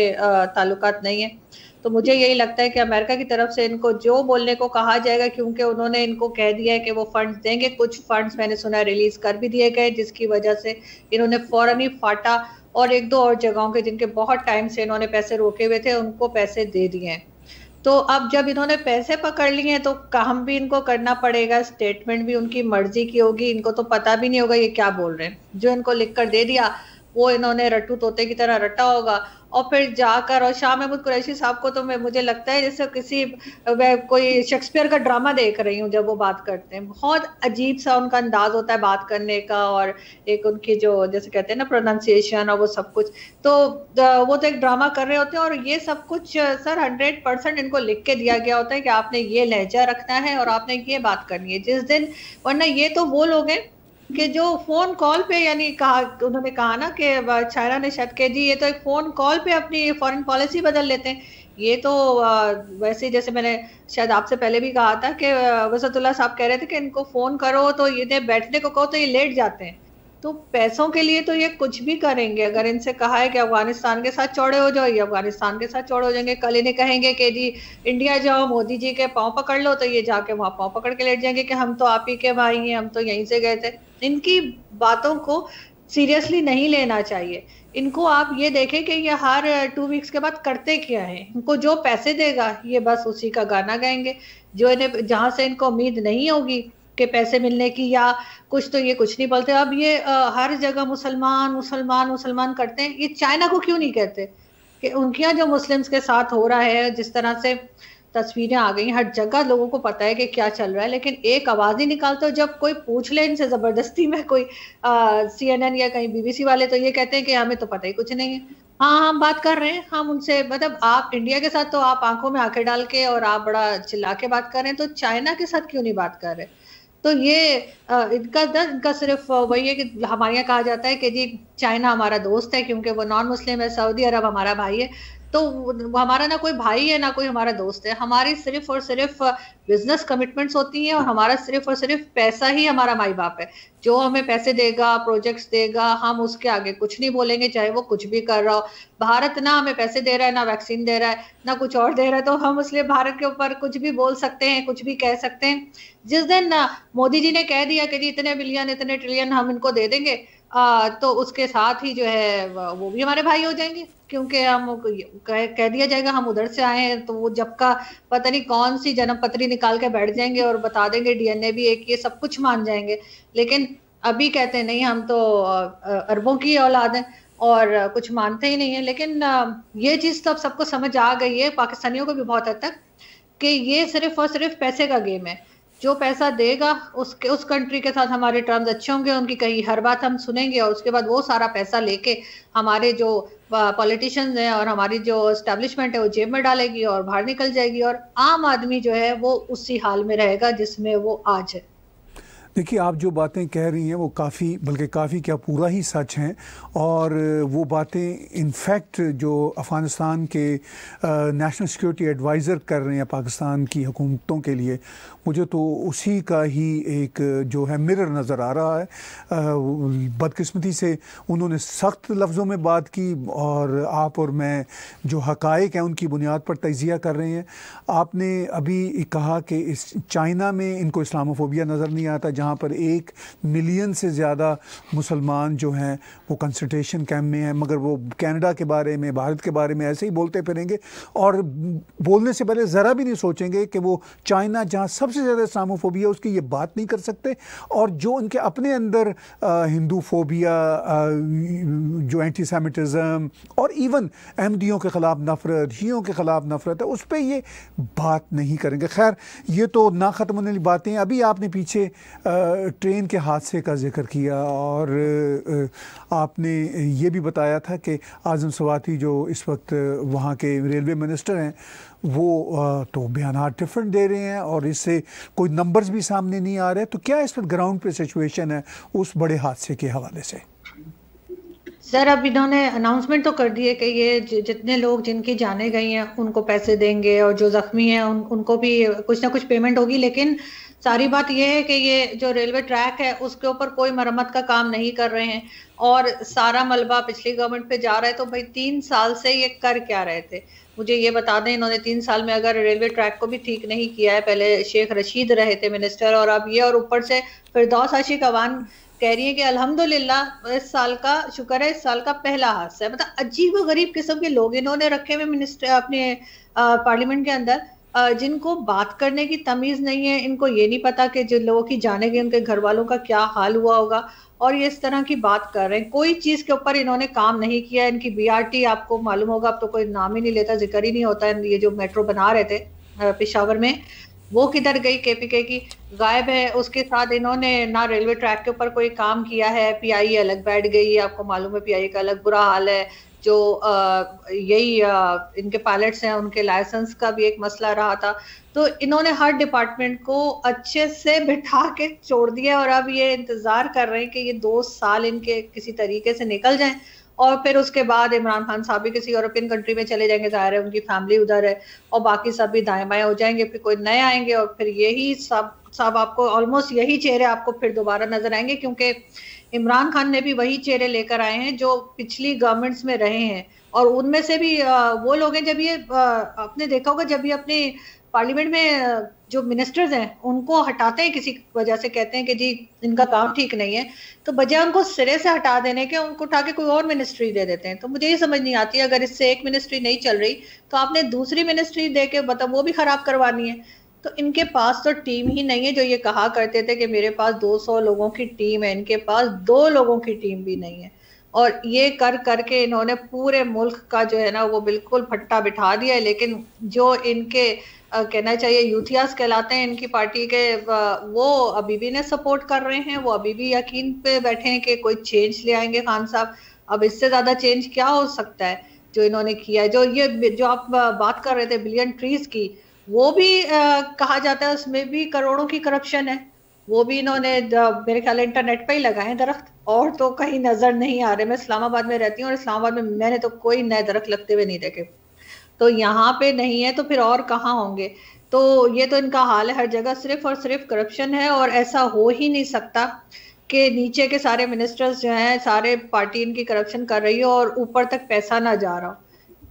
Speaker 2: ताल्लुकात नहीं है तो मुझे यही लगता है कि अमेरिका की तरफ से इनको जो बोलने को कहा जाएगा क्योंकि उन्होंने इनको कह दिया है कि वो फंड्स देंगे कुछ फंड्स मैंने सुना रिलीज कर भी दिए गए जिसकी वजह से इन्होंने फौरन ही फाटा और एक दो और जगहों के जिनके बहुत टाइम से इन्होंने पैसे रोके हुए थे उनको पैसे दे दिए हैं तो अब जब इन्होंने पैसे पकड़ लिए हैं तो काम भी इनको करना पड़ेगा स्टेटमेंट भी उनकी मर्जी की होगी इनको तो पता भी नहीं होगा ये क्या बोल रहे हैं जो इनको लिख कर दे दिया वो इन्होंने रट्टू तोते की तरह रटा होगा और फिर जाकर और शाह महमूद कुरैशी साहब को तो मैं मुझे लगता है जैसे किसी वह कोई शेक्सपियर का ड्रामा देख रही हूँ जब वो बात करते हैं बहुत अजीब सा उनका अंदाज होता है बात करने का और एक उनकी जो जैसे कहते हैं ना प्रोनाउंसिएशन और वो सब कुछ तो वो तो एक ड्रामा कर रहे होते हैं और ये सब कुछ सर हंड्रेड परसेंट इनको लिख के दिया गया होता है कि आपने ये लहजा रखना है और आपने ये बात करनी है जिस दिन वरना ये तो वो लोग हैं कि जो फोन कॉल पे यानी कहा उन्होंने कहा ना कि चाइना ने शायद कह जी ये तो एक फोन कॉल पे अपनी फॉरेन पॉलिसी बदल लेते हैं ये तो वैसे जैसे मैंने शायद आपसे पहले भी कहा था कि वसतुल्ला साहब कह रहे थे कि इनको फोन करो तो ये बैठने को कहो तो ये लेट जाते हैं तो पैसों के लिए तो ये कुछ भी करेंगे अगर इनसे कहा है कि अफगानिस्तान के साथ चौड़े हो जाओ ये अफगानिस्तान के साथ चौड़े हो जाएंगे कल इन्हें कहेंगे कि जी इंडिया जाओ मोदी जी के पाँव पकड़ लो तो ये जाके वहाँ पाँव पकड़ के लेट जाएंगे कि हम तो आप ही के भाई हैं हम तो यहीं से गए थे इनकी बातों को सीरियसली नहीं लेना चाहिए इनको आप ये देखें कि ये हर टू वीक्स के बाद करते क्या है इनको जो पैसे देगा ये बस उसी का गाना गाएंगे जो इन्हें जहाँ से इनको उम्मीद नहीं होगी के पैसे मिलने की या कुछ तो ये कुछ नहीं बोलते अब ये आ, हर जगह मुसलमान मुसलमान मुसलमान करते हैं ये चाइना को क्यों नहीं कहते कि उनके यहाँ जो मुस्लिम्स के साथ हो रहा है जिस तरह से तस्वीरें आ गई हर जगह लोगों को पता है कि क्या चल रहा है लेकिन एक आवाज़ ही निकालते हो जब कोई पूछ ले इनसे ज़बरदस्ती में कोई सी एन एन या कहीं बीबीसी वाले तो ये कहते हैं कि हमें तो पता ही कुछ नहीं है हाँ हम बात कर रहे हैं हम उनसे मतलब आप इंडिया के साथ तो आप आंखों में आंखें डाल के और आप बड़ा चिल्ला के बात कर रहे हैं तो चाइना के साथ क्यों नहीं बात कर रहे हैं तो ये इनका दर्द इनका सिर्फ वही है कि हमारे यहाँ कहा जाता है कि जी चाइना हमारा दोस्त है क्योंकि वो नॉन मुस्लिम है सऊदी अरब हमारा भाई है तो हमारा ना कोई भाई है ना कोई हमारा दोस्त है हमारी सिर्फ और सिर्फ बिजनेस कमिटमेंट्स होती हैं और हाँ। हमारा सिर्फ और सिर्फ पैसा ही हमारा माई बाप है जो हमें पैसे देगा प्रोजेक्ट्स देगा हम उसके आगे कुछ नहीं बोलेंगे चाहे वो कुछ भी कर रहा हो भारत ना हमें पैसे दे रहा है ना वैक्सीन दे रहा है ना कुछ और दे रहा है तो हम इसलिए भारत के ऊपर कुछ भी बोल सकते हैं कुछ भी कह सकते हैं जिस दिन मोदी जी ने कह दिया कि जी इतने बिलियन इतने ट्रिलियन हम इनको दे देंगे आ, तो उसके साथ ही जो है वो भी हमारे भाई हो जाएंगे क्योंकि हम कह, कह दिया जाएगा हम उधर से आए हैं तो वो जब का पता नहीं कौन सी जन्म पत्री निकाल के बैठ जाएंगे और बता देंगे डीएनए भी एक ये सब कुछ मान जाएंगे लेकिन अभी कहते हैं नहीं हम तो अरबों की औलाद हैं और कुछ मानते ही नहीं है लेकिन ये चीज़ तो अब सबको समझ आ गई है पाकिस्तानियों को भी बहुत हद तक कि ये सिर्फ और सिर्फ पैसे का गेम है जो पैसा देगा उसके उस कंट्री के साथ हमारे टर्म्स अच्छे होंगे उनकी कहीं हर बात हम सुनेंगे और उसके बाद वो सारा पैसा लेके हमारे जो पॉलिटिशियंस हैं और हमारी जो इस्टेब्लिशमेंट है वो जेब में डालेगी और बाहर निकल जाएगी और आम आदमी जो है वो उसी हाल में रहेगा जिसमें वो आज है
Speaker 1: देखिए आप जो बातें कह रही हैं वो काफ़ी बल्कि काफ़ी क्या पूरा ही सच हैं और वो बातें इनफैक्ट जो अफ़गानिस्तान के नेशनल सिक्योरिटी एडवाइज़र कर रहे हैं पाकिस्तान की हुकूमतों के लिए मुझे तो उसी का ही एक जो है मिरर नज़र आ रहा है बदकिस्मती से उन्होंने सख्त लफ्ज़ों में बात की और आप और मैं जो हकाइक हैं उनकी बुनियाद पर तजिया कर रहे हैं आपने अभी कहा कि इस चाइना में इनको इस्लामोफोबिया नज़र नहीं आता जहाँ जहाँ पर एक मिलियन से ज़्यादा मुसलमान जो हैं वो कंसल्टेशन कैम्प में हैं मगर वो कनाडा के बारे में भारत के बारे में ऐसे ही बोलते फिरेंगे और बोलने से पहले ज़रा भी नहीं सोचेंगे कि वो चाइना जहाँ सबसे ज़्यादा इस्लामोफोबिया उसकी ये बात नहीं कर सकते और जो उनके अपने अंदर हिंदू फोबिया जो एंटी सेमिटिज़म और इवन अहमदियों के ख़िलाफ़ नफ़रत शीयों के ख़िलाफ़ नफ़रत है उस पर ये बात नहीं करेंगे खैर ये तो ना ख़त्म होने वाली बातें अभी आपने पीछे आ, ट्रेन के हादसे का जिक्र किया और आपने ये भी बताया था कि आज़म सवाती जो इस वक्त वहाँ के रेलवे मिनिस्टर हैं वो तो बयान डिफरेंट दे रहे हैं और इससे कोई नंबर्स भी सामने नहीं आ रहे तो क्या इस वक्त ग्राउंड पे सिचुएशन है उस बड़े हादसे के हवाले से
Speaker 2: सर अब इन्होंने अनाउंसमेंट तो कर दिए कि ये जितने लोग जिनकी जाने गई हैं उनको पैसे देंगे और जो जख्मी हैं उन, उनको भी कुछ ना कुछ पेमेंट होगी लेकिन सारी बात यह है कि ये जो रेलवे ट्रैक है उसके ऊपर कोई मरम्मत का काम नहीं कर रहे हैं और सारा मलबा पिछली गवर्नमेंट पे जा रहा है तो भाई तीन साल से ये कर क्या रहे थे मुझे ये बता दें इन्होंने तीन साल में अगर रेलवे ट्रैक को भी ठीक नहीं किया है पहले शेख रशीद रहे थे मिनिस्टर और अब ये और ऊपर से फिरदौस आशिक अवान कह रही है कि अलहमदुल्ला इस साल का शुक्र है इस साल का पहला हादसा है मतलब अजीब गरीब किस्म के लोग इन्होंने रखे हुए मिनिस्टर अपने पार्लियामेंट के अंदर जिनको बात करने की तमीज़ नहीं है इनको ये नहीं पता कि जिन लोगों की जाने गई उनके घर वालों का क्या हाल हुआ होगा और ये इस तरह की बात कर रहे हैं कोई चीज़ के ऊपर इन्होंने काम नहीं किया इनकी बीआरटी आपको मालूम होगा अब तो कोई नाम ही नहीं लेता जिक्र ही नहीं होता ये जो मेट्रो बना रहे थे पिशावर में वो किधर गई केपीके की गायब है उसके साथ इन्होंने ना रेलवे ट्रैक के ऊपर कोई काम किया है पीआईए e अलग बैठ गई है आपको मालूम है पीआईए e का अलग बुरा हाल है जो यही इनके पायलट्स हैं उनके लाइसेंस का भी एक मसला रहा था तो इन्होंने हर डिपार्टमेंट को अच्छे से बिठा के छोड़ दिया और अब ये इंतज़ार कर रहे हैं कि ये दो साल इनके किसी तरीके से निकल जाएं और फिर उसके बाद इमरान खान साहब भी किसी यूरोपियन कंट्री में चले जाएंगे जाहिर है उनकी फैमिली उधर है और बाकी सब भी दाएं बाएं हो जाएंगे फिर कोई नए आएंगे और फिर यही सब सब आपको ऑलमोस्ट यही चेहरे आपको फिर दोबारा नजर आएंगे क्योंकि इमरान खान ने भी वही चेहरे लेकर आए हैं जो पिछली गवर्नमेंट्स में रहे हैं और उनमें से भी वो लोग हैं जब ये आपने देखा होगा जब ये अपने पार्लियामेंट में जो मिनिस्टर्स हैं उनको हटाते हैं किसी वजह से कहते हैं कि जी इनका काम ठीक नहीं है तो बजाय उनको सिरे से हटा देने के उनको उठा के कोई और मिनिस्ट्री दे देते हैं तो मुझे ये समझ नहीं आती अगर इससे एक मिनिस्ट्री नहीं चल रही तो आपने दूसरी मिनिस्ट्री दे के मतलब वो भी खराब करवानी है तो इनके पास तो टीम ही नहीं है जो ये कहा करते थे कि मेरे पास 200 लोगों की टीम है इनके पास दो लोगों की टीम भी नहीं है और ये कर करके इन्होंने पूरे मुल्क का जो है ना वो बिल्कुल फट्टा बिठा दिया है लेकिन जो इनके आ, कहना चाहिए यूथियास कहलाते हैं इनकी पार्टी के वो अभी भी ने सपोर्ट कर रहे हैं वो अभी भी यकीन पे बैठे हैं कि कोई चेंज ले आएंगे खान साहब अब इससे ज़्यादा चेंज क्या हो सकता है जो इन्होंने किया है जो ये जो आप बात कर रहे थे बिलियन ट्रीज की वो भी आ, कहा जाता है उसमें भी करोड़ों की करप्शन है वो भी इन्होंने मेरे ख्याल इंटरनेट पर ही लगाए हैं दरख्त और तो कहीं नजर नहीं आ रहे मैं इस्लामाबाद में रहती हूँ और इस्लामाबाद में मैंने तो कोई नए दरख्त लगते हुए नहीं देखे तो यहाँ पे नहीं है तो फिर और कहाँ होंगे तो ये तो इनका हाल है हर जगह सिर्फ और सिर्फ करप्शन है और ऐसा हो ही नहीं सकता कि नीचे के सारे मिनिस्टर्स जो हैं सारे पार्टी इनकी करप्शन कर रही हो और ऊपर तक पैसा ना जा रहा हो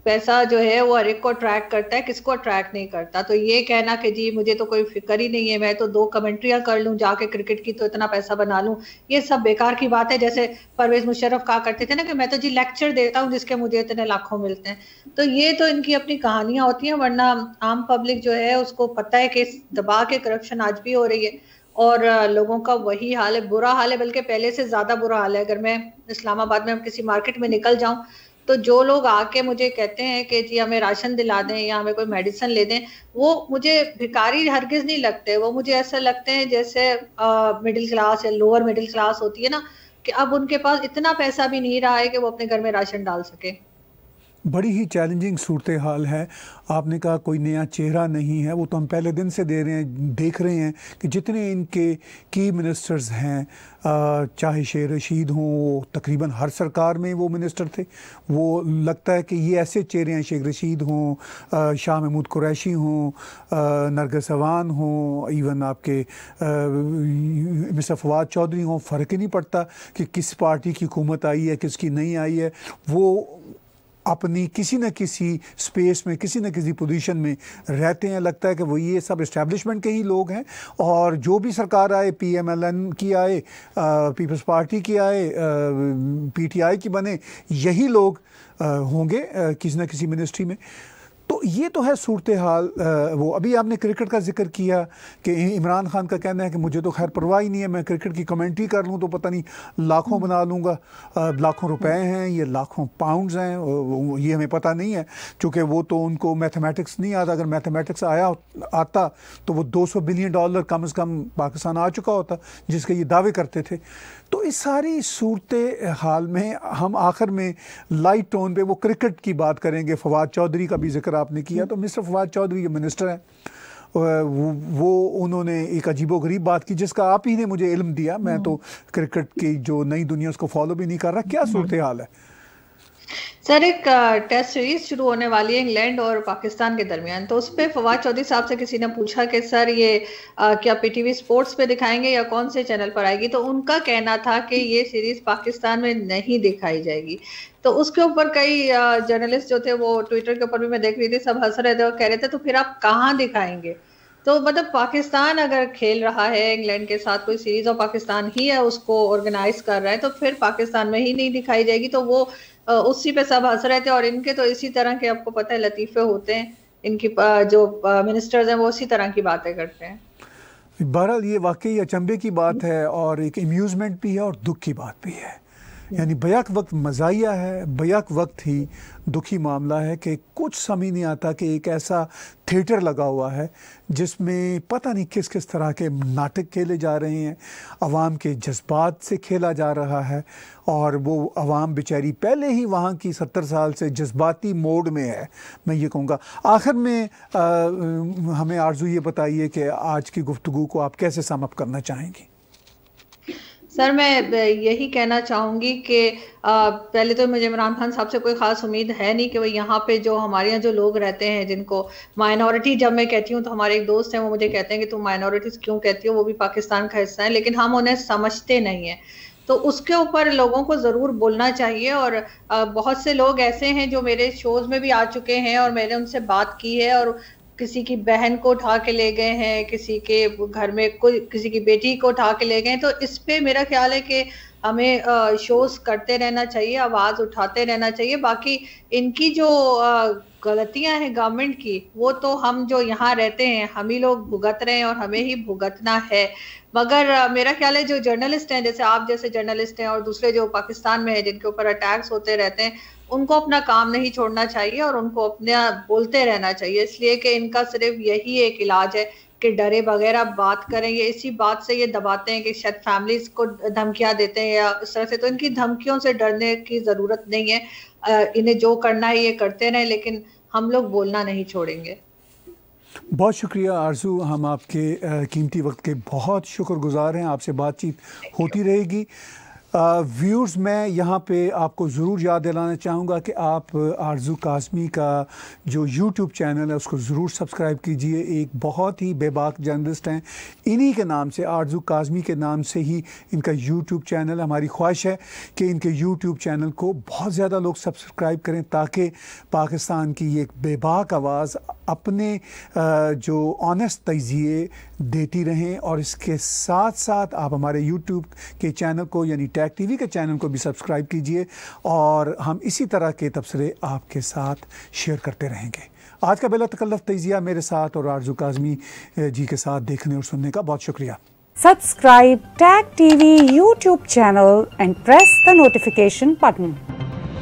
Speaker 2: पैसा जो है वो हर एक को अट्रैक्ट करता है किसको अट्रैक्ट नहीं करता तो ये कहना कि जी मुझे तो कोई फिक्र ही नहीं है मैं तो दो कमेंट्रियाँ कर लूँ जाके क्रिकेट की तो इतना पैसा बना लूँ ये सब बेकार की बात है जैसे परवेज मुशर्रफ कहा करते थे ना कि मैं तो जी लेक्चर देता हूँ जिसके मुझे इतने लाखों मिलते हैं तो ये तो इनकी अपनी कहानियाँ होती हैं वरना आम पब्लिक जो है उसको पता है कि दबा के करप्शन आज भी हो रही है और लोगों का वही हाल है बुरा हाल है बल्कि पहले से ज़्यादा बुरा हाल है अगर मैं इस्लामाबाद में किसी मार्केट में निकल जाऊँ तो जो लोग आके मुझे कहते हैं कि जी हमें राशन दिला दें या हमें कोई मेडिसिन ले दें वो मुझे भिकारी हरगिज नहीं लगते वो मुझे ऐसा लगते हैं जैसे मिडिल क्लास या लोअर मिडिल क्लास होती है ना कि अब उनके पास इतना पैसा भी नहीं रहा है कि वो अपने घर में राशन डाल सके
Speaker 1: बड़ी ही चैलेंजिंग सूरत हाल है आपने कहा कोई नया चेहरा नहीं है वो तो हम पहले दिन से दे रहे हैं देख रहे हैं कि जितने इनके की मिनिस्टर्स हैं चाहे शेर रशीद हों वो तकरीबन हर सरकार में वो मिनिस्टर थे वो लगता है कि ये ऐसे चेहरे हैं शेख रशीद हों शाह महमूद कुरैशी हों नरगसवान हों इवन आपके मिसर फवाद चौधरी हों फ़र्क ही नहीं पड़ता कि किस पार्टी की हुकूमत आई है किसकी नहीं आई है वो अपनी किसी न किसी स्पेस में किसी न किसी पोजीशन में रहते हैं लगता है कि वो ये सब इस्टेब्लिशमेंट के ही लोग हैं और जो भी सरकार आए पीएमएलएन की आए पीपल्स पार्टी की आए पीटीआई की बने यही लोग होंगे किसी न किसी मिनिस्ट्री में तो ये तो है सूरत हाल वो अभी आपने क्रिकेट का जिक्र किया कि इमरान खान का कहना है कि मुझे तो खैर परवाह ही नहीं है मैं क्रिकेट की कमेंट्री कर लूँ तो पता नहीं लाखों बना लूँगा लाखों रुपए हैं ये लाखों पाउंड्स हैं ये हमें पता नहीं है चूँकि वो तो उनको मैथमेटिक्स नहीं आता अगर मैथमेटिक्स आया आता तो वो दो बिलियन डॉलर कम अज़ कम पाकिस्तान आ चुका होता जिसके ये दावे करते थे तो इस सारी सूरत हाल में हम आखिर में लाइट टोन पे वो क्रिकेट की बात करेंगे फवाद चौधरी का भी जिक्र आपने किया तो मिस्टर फवाद चौधरी ये मिनिस्टर हैं वो उन्होंने एक अजीबो गरीब बात की जिसका आप ही ने मुझे इल्म दिया मैं तो क्रिकेट हम्म। की जो नई दुनिया उसको फॉलो भी नहीं कर रहा क्या हम्म। सूरत हाल है
Speaker 2: सर एक टेस्ट सीरीज शुरू होने वाली है इंग्लैंड और पाकिस्तान के दरमियान तो उस पर फवाद चौधरी साहब से किसी ने पूछा कि सर ये आ, क्या पीटीवी स्पोर्ट्स पे दिखाएंगे या कौन से चैनल पर आएगी तो उनका कहना था कि ये सीरीज पाकिस्तान में नहीं दिखाई जाएगी तो उसके ऊपर कई जर्नलिस्ट जो थे वो ट्विटर के ऊपर भी मैं देख रही थी सब हंस रहे थे और कह रहे थे तो फिर आप कहाँ दिखाएंगे तो मतलब पाकिस्तान अगर खेल रहा है इंग्लैंड के साथ कोई सीरीज और पाकिस्तान ही है उसको ऑर्गेनाइज कर रहा है तो फिर पाकिस्तान में ही नहीं दिखाई जाएगी तो वो उसी पे सब हंस रहे थे और इनके तो इसी तरह के आपको पता है लतीफे होते हैं इनकी जो मिनिस्टर्स हैं वो उसी तरह की बातें करते हैं
Speaker 1: बहरहाल ये वाकई अचंभे की बात है और एक अम्यूजमेंट भी है और दुख की बात भी है यानी बयाक वक्त मजाया है बयाक वक्त ही दुखी मामला है कि कुछ समझ नहीं आता कि एक ऐसा थिएटर लगा हुआ है जिसमें पता नहीं किस किस तरह के नाटक खेले जा रहे हैं आवाम के जज्बात से खेला जा रहा है और वो आवाम बेचारी पहले ही वहाँ की सत्तर साल से जज्बाती मोड में है मैं ये कहूँगा आखिर में आ, हमें आरजू ये बताइए कि आज की गुफ्तु को आप कैसे समप करना चाहेंगी
Speaker 2: सर मैं यही कहना चाहूँगी कि पहले तो मुझे इमरान खान साहब से कोई ख़ास उम्मीद है नहीं कि वो यहाँ पे जो हमारे यहाँ जो लोग रहते हैं जिनको माइनॉरिटी जब मैं कहती हूँ तो हमारे एक दोस्त हैं वो मुझे कहते हैं कि तुम माइनॉरिटीज़ क्यों कहती हो वो भी पाकिस्तान का हिस्सा है लेकिन हम उन्हें समझते नहीं हैं तो उसके ऊपर लोगों को ज़रूर बोलना चाहिए और बहुत से लोग ऐसे हैं जो मेरे शोज़ में भी आ चुके हैं और मैंने उनसे बात की है और किसी की बहन को उठा के ले गए हैं किसी के घर में कोई किसी की बेटी को उठा के ले गए हैं तो इस पे मेरा ख्याल है कि हमें शोज करते रहना चाहिए आवाज़ उठाते रहना चाहिए बाकी इनकी जो गलतियां हैं गवर्नमेंट की वो तो हम जो यहाँ रहते हैं हम ही लोग भुगत रहे हैं और हमें ही भुगतना है मगर मेरा ख्याल है जो जर्नलिस्ट हैं जैसे आप जैसे जर्नलिस्ट हैं और दूसरे जो पाकिस्तान में है जिनके ऊपर अटैक्स होते रहते हैं उनको अपना काम नहीं छोड़ना चाहिए और उनको अपने बोलते रहना चाहिए इसलिए कि इनका सिर्फ यही एक इलाज है कि डरे बगैर आप बात करें ये इसी बात से ये दबाते हैं कि शायद फैमिलीज को धमकियां देते हैं या इस तरह से तो इनकी धमकियों से डरने की ज़रूरत नहीं है इन्हें जो करना है ये करते रहें लेकिन हम लोग बोलना नहीं छोड़ेंगे
Speaker 1: बहुत शुक्रिया आरजू हम आपके कीमती वक्त के बहुत शुक्रगुजार हैं आपसे बातचीत होती रहेगी व्यूर्स मैं यहाँ पे आपको ज़रूर याद दिलाना चाहूँगा कि आप आरजू कासमी का जो यूट्यूब चैनल है उसको ज़रूर सब्सक्राइब कीजिए एक बहुत ही बेबाक जर्नलिस्ट हैं इन्हीं के नाम से आरजू काजमी के नाम से ही इनका यूट्यूब चैनल हमारी ख्वाहिश है कि इनके यूट्यूब चैनल को बहुत ज़्यादा लोग सब्सक्राइब करें ताकि पाकिस्तान की एक बेबाक आवाज़ अपने जो ऑनेस्ट तजिए देती रहें और इसके साथ साथ आप हमारे यूट्यूब के चैनल को यानी बैक टीवी के चैनल को भी सब्सक्राइब कीजिए और हम इसी तरह के तबसरे आपके साथ शेयर करते रहेंगे आज का बेला तकल्लफ तजिया मेरे साथ और आरजू काजमी जी के साथ देखने और सुनने का बहुत शुक्रिया
Speaker 2: Subscribe Tag TV YouTube channel and press the notification button.